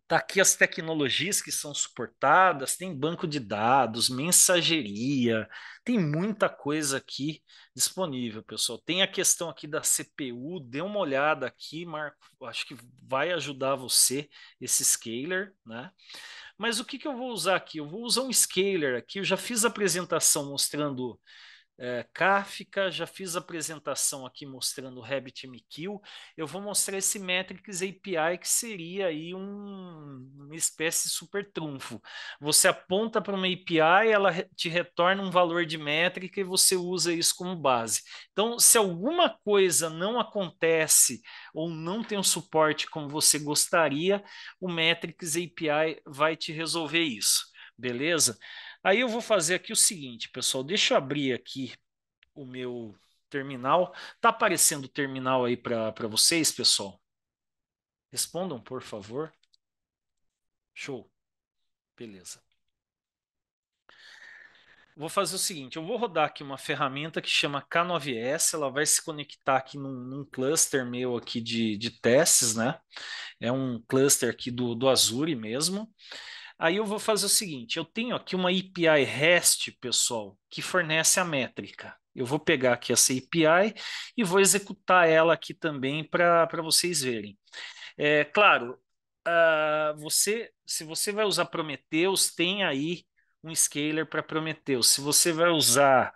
Tá aqui as tecnologias que são suportadas, tem banco de dados, mensageria, tem muita coisa aqui disponível, pessoal. Tem a questão aqui da CPU, dê uma olhada aqui, Marco, acho que vai ajudar você esse scaler, né? Mas o que, que eu vou usar aqui? Eu vou usar um scaler aqui, eu já fiz a apresentação mostrando é, Kafka, já fiz apresentação aqui mostrando o RabbitMQ. Eu vou mostrar esse Metrics API que seria aí um, uma espécie de super trunfo. Você aponta para uma API, ela te retorna um valor de métrica e você usa isso como base. Então, se alguma coisa não acontece ou não tem o suporte como você gostaria, o Metrics API vai te resolver isso. Beleza? Aí eu vou fazer aqui o seguinte, pessoal, deixa eu abrir aqui o meu terminal. Tá aparecendo o terminal aí para vocês, pessoal? Respondam, por favor. Show. Beleza. Vou fazer o seguinte, eu vou rodar aqui uma ferramenta que chama K9S, ela vai se conectar aqui num, num cluster meu aqui de, de testes, né? É um cluster aqui do, do Azure mesmo. Aí eu vou fazer o seguinte: eu tenho aqui uma API REST, pessoal, que fornece a métrica. Eu vou pegar aqui essa API e vou executar ela aqui também para vocês verem. É claro, uh, você, se você vai usar Prometheus, tem aí um scaler para Prometheus. Se você vai usar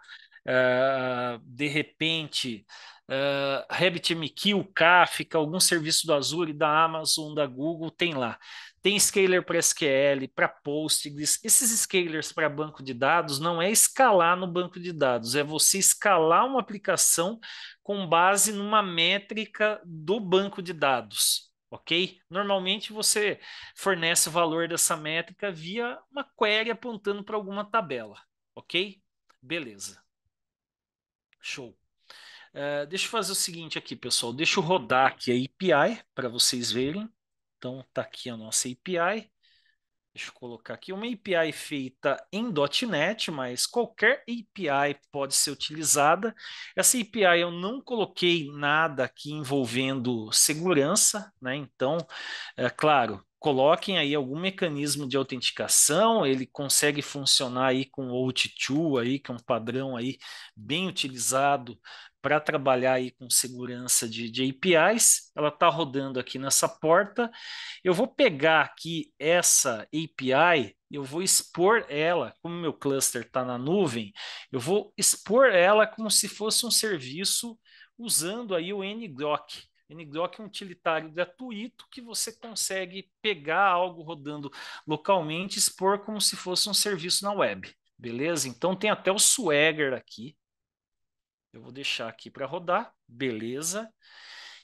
uh, de repente uh, ah, RabbitMQ, Kafka, algum serviço do Azure, da Amazon, da Google, tem lá tem scaler para SQL, para Postgres. Esses scalers para banco de dados não é escalar no banco de dados, é você escalar uma aplicação com base numa métrica do banco de dados. Ok? Normalmente você fornece o valor dessa métrica via uma query apontando para alguma tabela. Ok? Beleza. Show. Uh, deixa eu fazer o seguinte aqui, pessoal. Deixa eu rodar aqui a API para vocês verem. Então está aqui a nossa API. Deixa eu colocar aqui uma API feita em .NET, mas qualquer API pode ser utilizada. Essa API eu não coloquei nada aqui envolvendo segurança, né? Então, é claro, coloquem aí algum mecanismo de autenticação, ele consegue funcionar aí com o OAuth2 aí, que é um padrão aí bem utilizado para trabalhar aí com segurança de, de APIs. Ela está rodando aqui nessa porta. Eu vou pegar aqui essa API, eu vou expor ela, como meu cluster está na nuvem, eu vou expor ela como se fosse um serviço usando aí o NDoc. NDoc é um utilitário gratuito que você consegue pegar algo rodando localmente e expor como se fosse um serviço na web. Beleza? Então tem até o Swagger aqui, eu vou deixar aqui para rodar, beleza.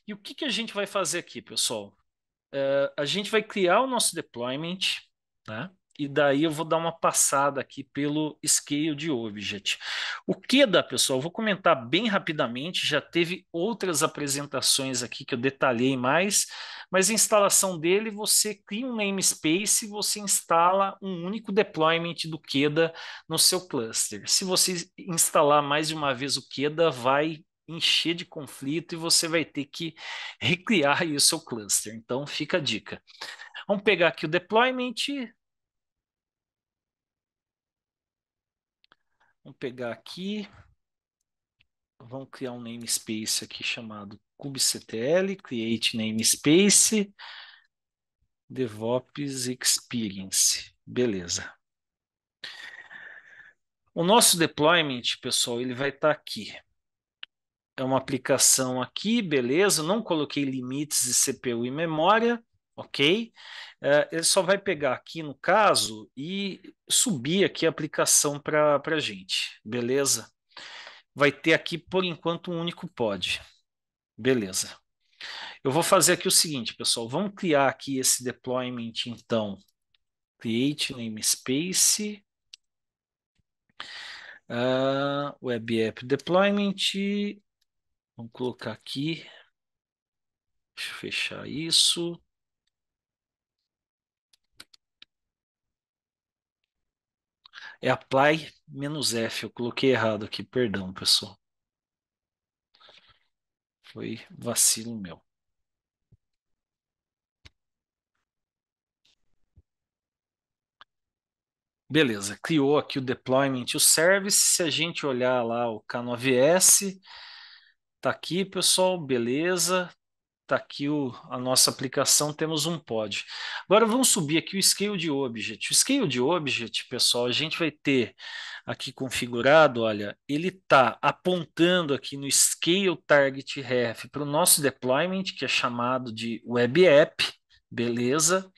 E o que, que a gente vai fazer aqui, pessoal? Uh, a gente vai criar o nosso deployment, tá? e daí eu vou dar uma passada aqui pelo scale de object. O dá, pessoal, vou comentar bem rapidamente, já teve outras apresentações aqui que eu detalhei mais, mas a instalação dele você cria um namespace e você instala um único deployment do Keda no seu cluster. Se você instalar mais de uma vez o Keda, vai encher de conflito e você vai ter que recriar o seu cluster. Então, fica a dica. Vamos pegar aqui o deployment. Vamos pegar aqui. Vamos criar um namespace aqui chamado kubectl, create namespace, DevOps Experience. Beleza. O nosso deployment, pessoal, ele vai estar tá aqui. É uma aplicação aqui, beleza. Não coloquei limites de CPU e memória, ok? É, ele só vai pegar aqui no caso e subir aqui a aplicação para a gente, beleza? Vai ter aqui, por enquanto, um único pod. Beleza. Eu vou fazer aqui o seguinte, pessoal. Vamos criar aqui esse deployment, então. Create namespace. Uh, web app deployment. Vamos colocar aqui. Deixa eu fechar isso. É apply menos F. Eu coloquei errado aqui, perdão, pessoal. Foi vacilo meu. Beleza, criou aqui o deployment, o service. Se a gente olhar lá o K9S, tá aqui, pessoal, beleza. Está aqui o, a nossa aplicação, temos um pod. Agora vamos subir aqui o Scale de Object. O Scale de Object, pessoal, a gente vai ter aqui configurado, olha, ele está apontando aqui no Scale Target Ref para o nosso deployment, que é chamado de Web App, beleza? Beleza?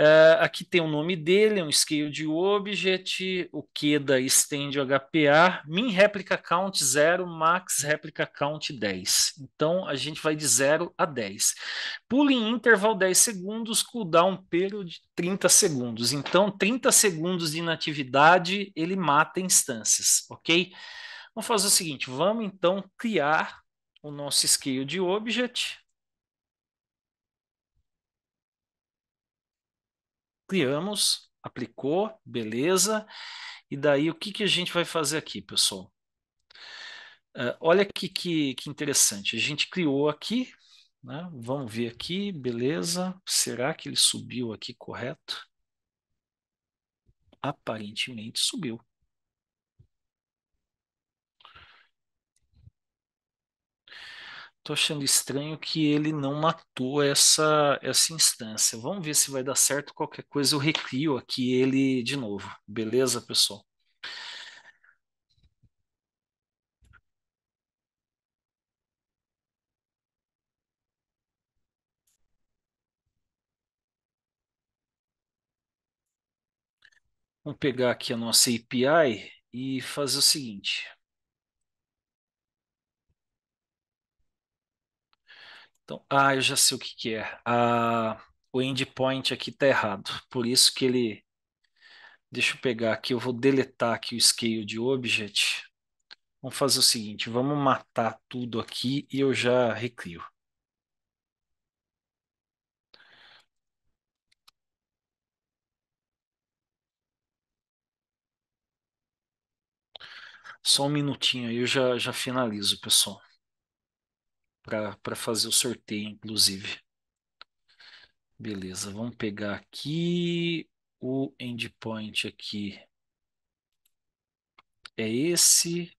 Uh, aqui tem o nome dele, é um scale de object, o Keda estende o HPA, min replica count 0, max replica count 10. Então a gente vai de 0 a 10. Pulling interval 10 segundos, cooldown pelo de 30 segundos. Então 30 segundos de inatividade ele mata instâncias, ok? Vamos fazer o seguinte, vamos então criar o nosso scale de object, Criamos, aplicou, beleza. E daí o que, que a gente vai fazer aqui, pessoal? Uh, olha que, que, que interessante. A gente criou aqui, né? Vamos ver aqui, beleza. Será que ele subiu aqui correto? Aparentemente subiu. tô achando estranho que ele não matou essa essa instância. Vamos ver se vai dar certo. Qualquer coisa eu recrio aqui ele de novo. Beleza, pessoal? Vamos pegar aqui a nossa API e fazer o seguinte. Então, ah, eu já sei o que, que é. Ah, o endpoint aqui está errado. Por isso que ele. Deixa eu pegar aqui, eu vou deletar aqui o scale de object. Vamos fazer o seguinte, vamos matar tudo aqui e eu já recrio. Só um minutinho aí, eu já, já finalizo, pessoal para fazer o sorteio, inclusive. Beleza, vamos pegar aqui o endpoint aqui. É esse.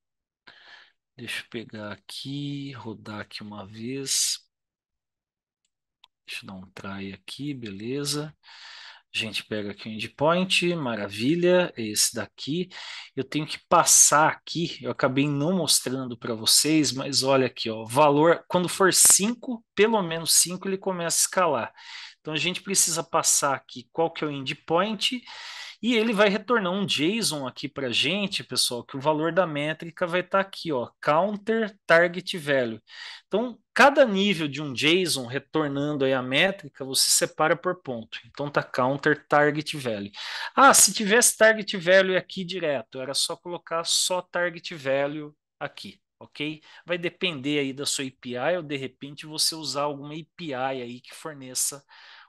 Deixa eu pegar aqui, rodar aqui uma vez. Deixa eu dar um try aqui, beleza. Beleza. A gente pega aqui o endpoint, maravilha, esse daqui. Eu tenho que passar aqui, eu acabei não mostrando para vocês, mas olha aqui, ó, valor, quando for 5, pelo menos 5, ele começa a escalar. Então a gente precisa passar aqui qual que é o endpoint, e ele vai retornar um JSON aqui para gente, pessoal, que o valor da métrica vai estar tá aqui, ó, counter target value. Então, cada nível de um JSON retornando aí a métrica, você separa por ponto. Então tá counter target value. Ah, se tivesse target value aqui direto, era só colocar só target value aqui, ok? Vai depender aí da sua API ou de repente você usar alguma API aí que forneça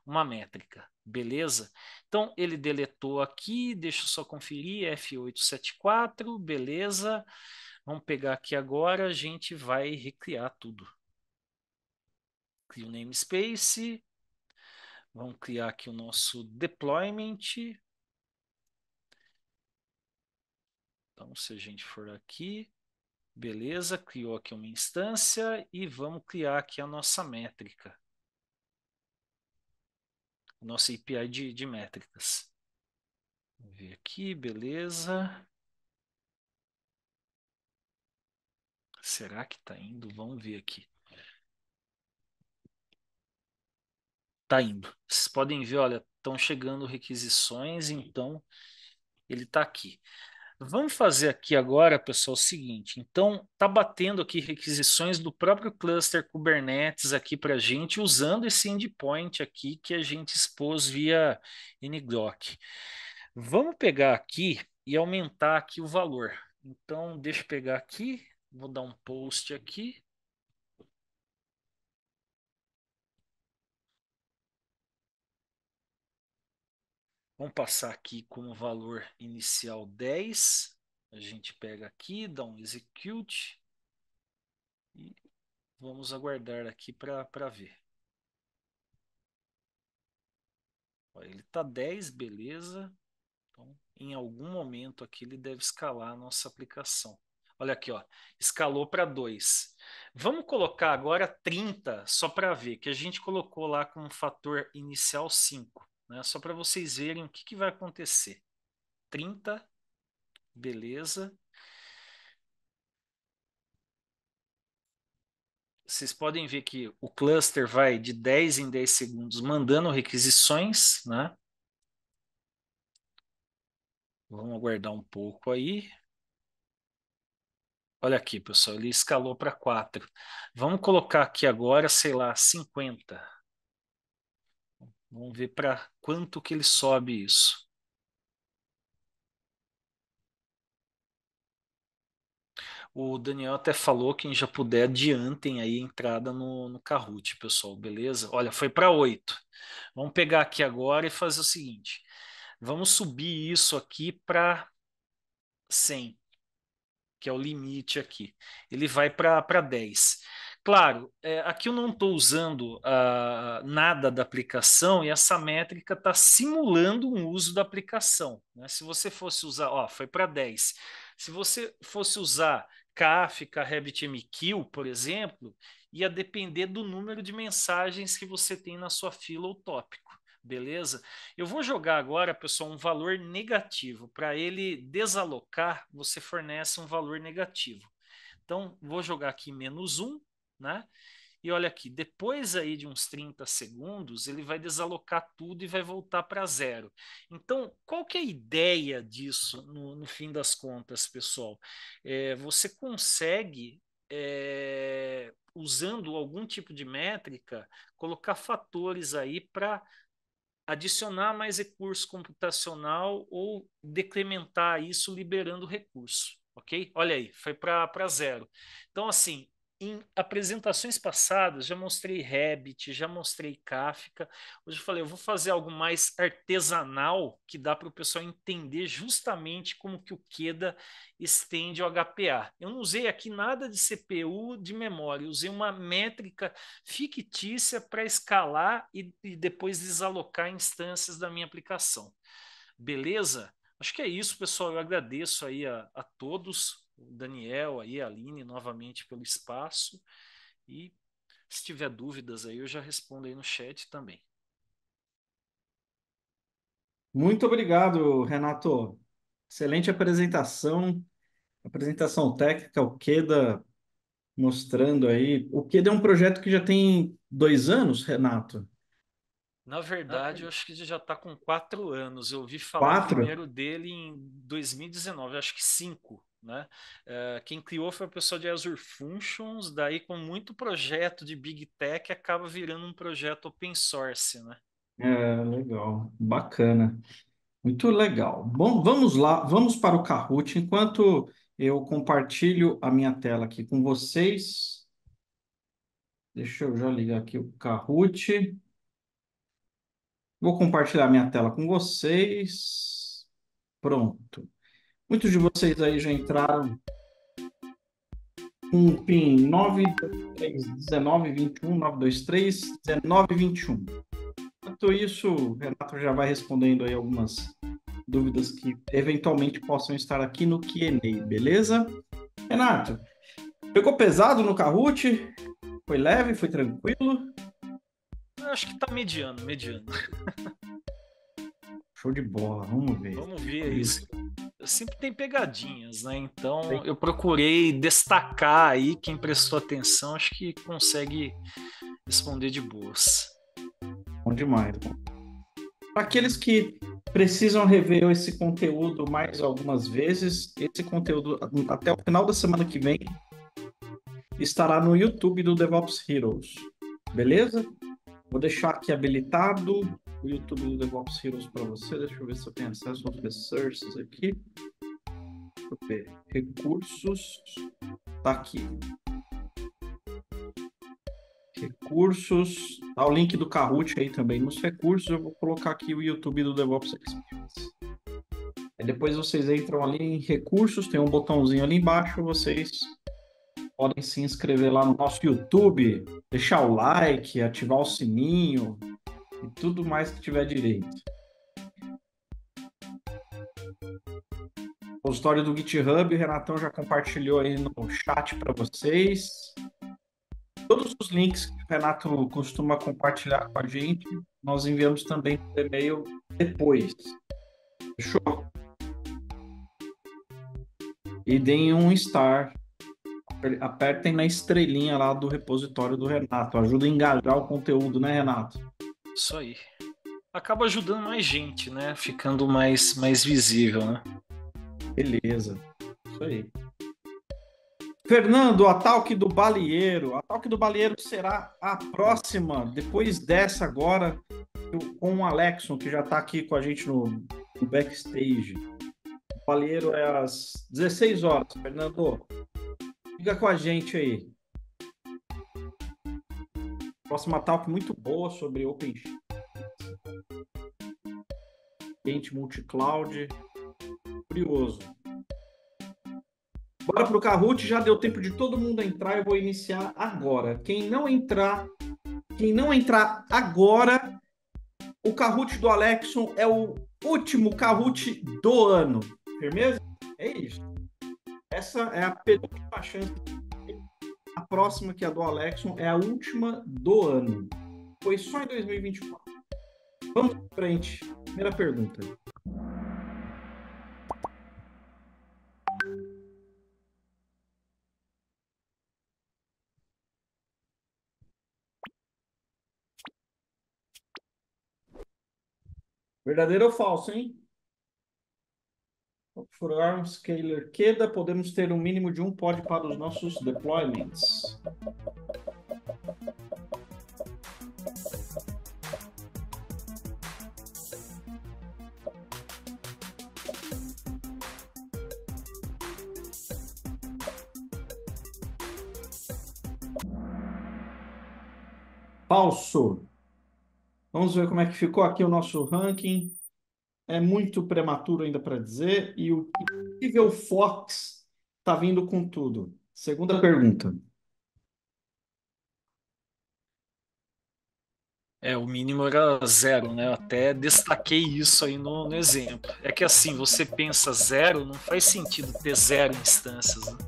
uma métrica, beleza? Então, ele deletou aqui, deixa eu só conferir, F874, beleza. Vamos pegar aqui agora, a gente vai recriar tudo. Crio o namespace. Vamos criar aqui o nosso deployment. Então, se a gente for aqui, beleza, criou aqui uma instância e vamos criar aqui a nossa métrica nosso nossa API de, de métricas. Vamos ver aqui, beleza. Será que está indo? Vamos ver aqui. Está indo. Vocês podem ver, olha, estão chegando requisições, então ele está aqui. Vamos fazer aqui agora, pessoal, o seguinte. Então, tá batendo aqui requisições do próprio cluster Kubernetes aqui para a gente, usando esse endpoint aqui que a gente expôs via NGDoc. Vamos pegar aqui e aumentar aqui o valor. Então, deixa eu pegar aqui, vou dar um post aqui. Vamos passar aqui como valor inicial 10. A gente pega aqui, dá um execute. E vamos aguardar aqui para ver. Ó, ele está 10, beleza. Então, em algum momento aqui ele deve escalar a nossa aplicação. Olha aqui, ó, escalou para 2. Vamos colocar agora 30 só para ver, que a gente colocou lá com um fator inicial 5 né? Só para vocês verem o que, que vai acontecer. 30, beleza. vocês podem ver que o cluster vai de 10 em 10 segundos mandando requisições, né? Vamos aguardar um pouco aí. Olha aqui, pessoal, ele escalou para 4. Vamos colocar aqui agora, sei lá, 50. Vamos ver para quanto que ele sobe isso. O Daniel até falou, quem já puder, adiantem aí a entrada no, no Kahoot, pessoal, beleza? Olha, foi para 8. Vamos pegar aqui agora e fazer o seguinte. Vamos subir isso aqui para 100, que é o limite aqui. Ele vai para 10. Claro, é, aqui eu não estou usando uh, nada da aplicação e essa métrica está simulando um uso da aplicação. Né? Se você fosse usar, ó, foi para 10. Se você fosse usar Kafka, RabbitMQ, por exemplo, ia depender do número de mensagens que você tem na sua fila ou tópico beleza? Eu vou jogar agora, pessoal, um valor negativo. Para ele desalocar, você fornece um valor negativo. Então, vou jogar aqui menos um né? E olha aqui, depois aí de uns 30 segundos, ele vai desalocar tudo e vai voltar para zero. Então, qual que é a ideia disso no, no fim das contas, pessoal? É, você consegue, é, usando algum tipo de métrica, colocar fatores aí para adicionar mais recurso computacional ou decrementar isso liberando recurso ok? Olha aí, foi para zero. Então, assim, em apresentações passadas, já mostrei Rabbit, já mostrei Kafka. Hoje eu falei, eu vou fazer algo mais artesanal que dá para o pessoal entender justamente como que o Queda estende o HPA. Eu não usei aqui nada de CPU de memória, usei uma métrica fictícia para escalar e, e depois desalocar instâncias da minha aplicação. Beleza? Acho que é isso, pessoal. Eu agradeço aí a, a todos Daniel aí, a Aline, novamente pelo espaço. E se tiver dúvidas aí, eu já respondo aí no chat também. Muito obrigado, Renato. Excelente apresentação, apresentação técnica, o Queda mostrando aí. O Queda é um projeto que já tem dois anos, Renato? Na verdade, eu acho que já está com quatro anos. Eu ouvi falar quatro? primeiro dele em 2019, acho que cinco. Né? Uh, quem criou foi o pessoal de Azure Functions, daí com muito projeto de Big Tech acaba virando um projeto open source, né? É, legal, bacana. Muito legal. Bom, vamos lá, vamos para o Kahoot. Enquanto eu compartilho a minha tela aqui com vocês, deixa eu já ligar aqui o Kahoot. Vou compartilhar minha tela com vocês. Pronto. Muitos de vocês aí já entraram com um PIN 9, 3, 19, 21, 923, 19, 21. Enquanto isso, o Renato já vai respondendo aí algumas dúvidas que eventualmente possam estar aqui no Q&A, beleza? Renato, pegou pesado no Kahoot? Foi leve? Foi tranquilo? Eu acho que tá mediano, mediano. Show de bola, vamos ver. Vamos ver isso. isso sempre tem pegadinhas, né? Então eu procurei destacar aí quem prestou atenção, acho que consegue responder de boas. Bom demais. Para aqueles que precisam rever esse conteúdo mais algumas vezes, esse conteúdo até o final da semana que vem estará no YouTube do DevOps Heroes. Beleza? Vou deixar aqui habilitado o YouTube do DevOps Heroes para você. Deixa eu ver se eu tenho acesso aos resources aqui. Deixa eu ver. Recursos. Tá aqui. Recursos. Tá o link do Kahoot aí também. Nos recursos eu vou colocar aqui o YouTube do DevOps Experience. Aí depois vocês entram ali em recursos, tem um botãozinho ali embaixo, vocês podem se inscrever lá no nosso YouTube, deixar o like, ativar o sininho, e tudo mais que tiver direito. O do GitHub, o Renatão já compartilhou aí no chat para vocês. Todos os links que o Renato costuma compartilhar com a gente, nós enviamos também por e-mail depois. Fechou? E deem um star. Apertem na estrelinha lá do repositório do Renato. Ajuda a engajar o conteúdo, né, Renato? Isso aí. Acaba ajudando mais gente, né? Ficando mais, mais visível, né? Beleza. Isso aí. Fernando, Ataque do Balieiro. Ataque do Balieiro será a próxima, depois dessa agora, com o Alexon, que já está aqui com a gente no, no backstage. O Balieiro é às 16 horas. Fernando, fica com a gente aí. Próxima talk muito boa sobre OpenShift. Ambiente multi-cloud. Curioso. Bora para o Kahoot, já deu tempo de todo mundo entrar, eu vou iniciar agora. Quem não entrar, quem não entrar agora, o Kahoot do Alexon é o último Kahoot do ano. Firmeza? É isso. Essa é a penúltima chance a próxima, que é a do Alexon, é a última do ano. Foi só em 2024. Vamos para frente. Primeira pergunta. Verdadeiro ou falso, hein? configurar um scaler queda, podemos ter um mínimo de um pod para os nossos deployments. Falso. Vamos ver como é que ficou aqui o nosso ranking é muito prematuro ainda para dizer. E o nível Fox está vindo com tudo. Segunda pergunta. É, o mínimo era zero, né? Eu até destaquei isso aí no, no exemplo. É que assim, você pensa zero, não faz sentido ter zero instâncias. Né?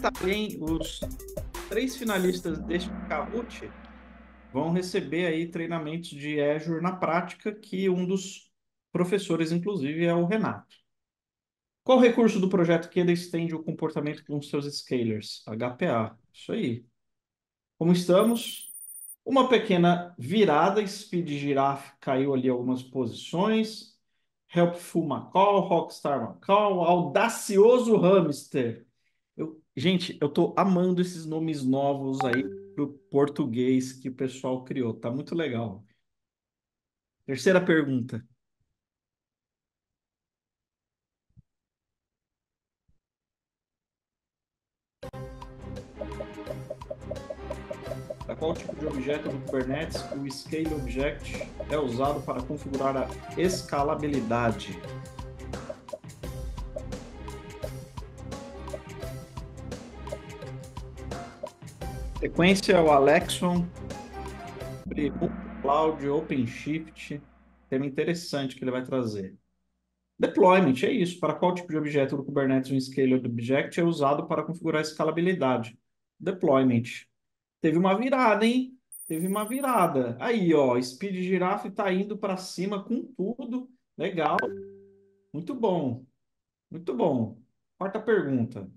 também tá os três finalistas deste Kahoot vão receber aí treinamentos de Azure na prática, que um dos professores, inclusive, é o Renato. Qual o recurso do projeto que ele estende o comportamento com seus scalers? HPA. Isso aí. Como estamos? Uma pequena virada, Speed Giraffe caiu ali algumas posições. Helpful Macall, Rockstar Macall, Audacioso Hamster. Gente, eu tô amando esses nomes novos aí pro português que o pessoal criou. Tá muito legal. Terceira pergunta. Para qual tipo de objeto do Kubernetes o Scale Object é usado para configurar a escalabilidade? Sequência, é o Alexon, Cloud, OpenShift. Tema interessante que ele vai trazer. Deployment, é isso. Para qual tipo de objeto do Kubernetes um Scaled Object é usado para configurar a escalabilidade? Deployment. Teve uma virada, hein? Teve uma virada. Aí, ó, Speed Giraffe está indo para cima com tudo. Legal. Muito bom. Muito bom. Quarta pergunta.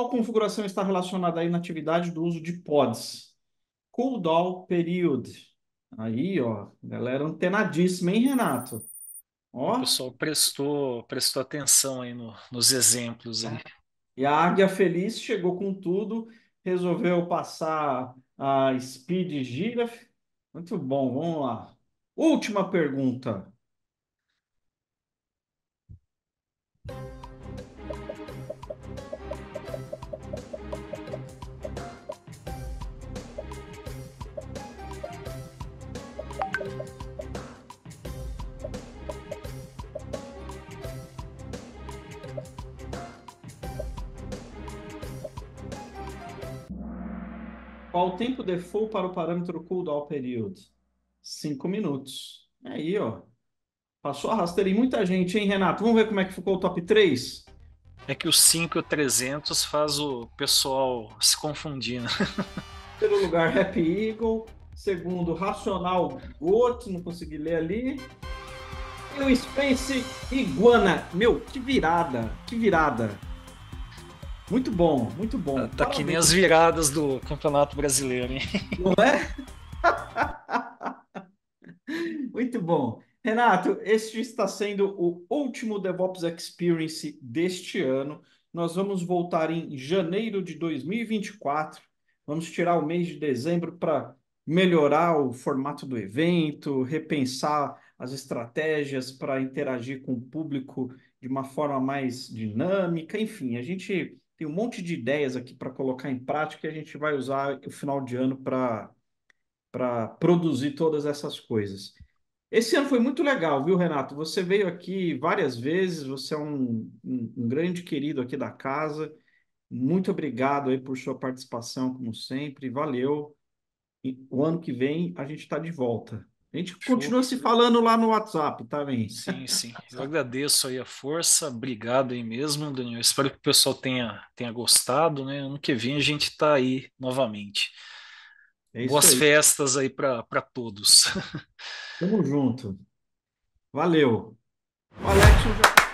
qual configuração está relacionada à inatividade do uso de pods? Cooldown period. Aí, ó, galera antenadíssima, hein, Renato? Ó. O pessoal prestou, prestou atenção aí no, nos exemplos. Hein? E a Águia Feliz chegou com tudo, resolveu passar a Speed Giraffe. Muito bom, vamos lá. Última pergunta. Qual o tempo default para o parâmetro cooldown period? 5 minutos. Aí, ó. Passou a rasteira em muita gente, hein, Renato? Vamos ver como é que ficou o top 3? É que o 5 e o 300 faz o pessoal se confundindo. Primeiro lugar, Happy Eagle. Segundo, Racional Goto, não consegui ler ali. E o Space Iguana. Meu, que virada, que virada. Muito bom, muito bom. Tá, Parabéns. que nem as viradas do Campeonato Brasileiro, hein? Não é? muito bom. Renato, este está sendo o último DevOps Experience deste ano. Nós vamos voltar em janeiro de 2024. Vamos tirar o mês de dezembro para melhorar o formato do evento, repensar as estratégias para interagir com o público de uma forma mais dinâmica. Enfim, a gente tem um monte de ideias aqui para colocar em prática e a gente vai usar o final de ano para produzir todas essas coisas. Esse ano foi muito legal, viu, Renato? Você veio aqui várias vezes, você é um, um, um grande querido aqui da casa. Muito obrigado aí por sua participação, como sempre. Valeu. E o ano que vem a gente está de volta. A gente Show. continua se falando lá no WhatsApp também. Tá, sim, sim. Eu agradeço aí a força. Obrigado aí mesmo, Daniel. Espero que o pessoal tenha, tenha gostado, né? Ano que vem a gente está aí novamente. É Boas aí. festas aí para todos. Tamo junto. Valeu. Alex já...